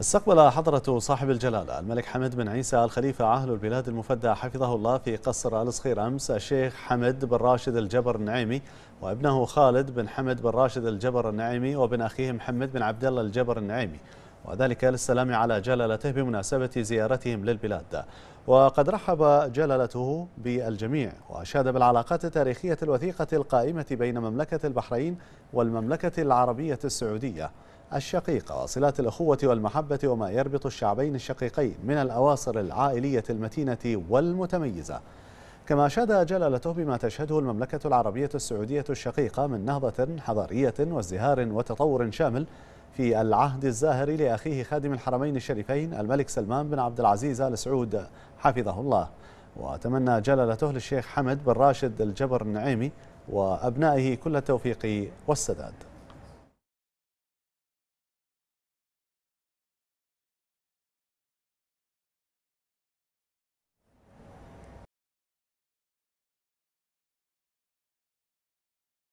استقبل حضرة صاحب الجلالة الملك حمد بن عيسى الخليفة عاهل البلاد المفدى حفظه الله في قصر الصخير أمس الشيخ حمد بن راشد الجبر النعيمي وابنه خالد بن حمد بن راشد الجبر النعيمي وابن أخيه محمد بن عبد الله الجبر النعيمي وذلك للسلام على جلالته بمناسبة زيارتهم للبلاد وقد رحب جلالته بالجميع وأشاد بالعلاقات التاريخية الوثيقة القائمة بين مملكة البحرين والمملكة العربية السعودية الشقيقة وصلات الأخوة والمحبة وما يربط الشعبين الشقيقين من الأواصر العائلية المتينة والمتميزة كما شهد جلالته بما تشهده المملكة العربية السعودية الشقيقة من نهضة حضارية وازدهار وتطور شامل في العهد الزاهر لأخيه خادم الحرمين الشريفين الملك سلمان بن عبد العزيز آل سعود حفظه الله وتمنى جلالته للشيخ حمد بن راشد الجبر النعيمي وأبنائه كل التوفيق والسداد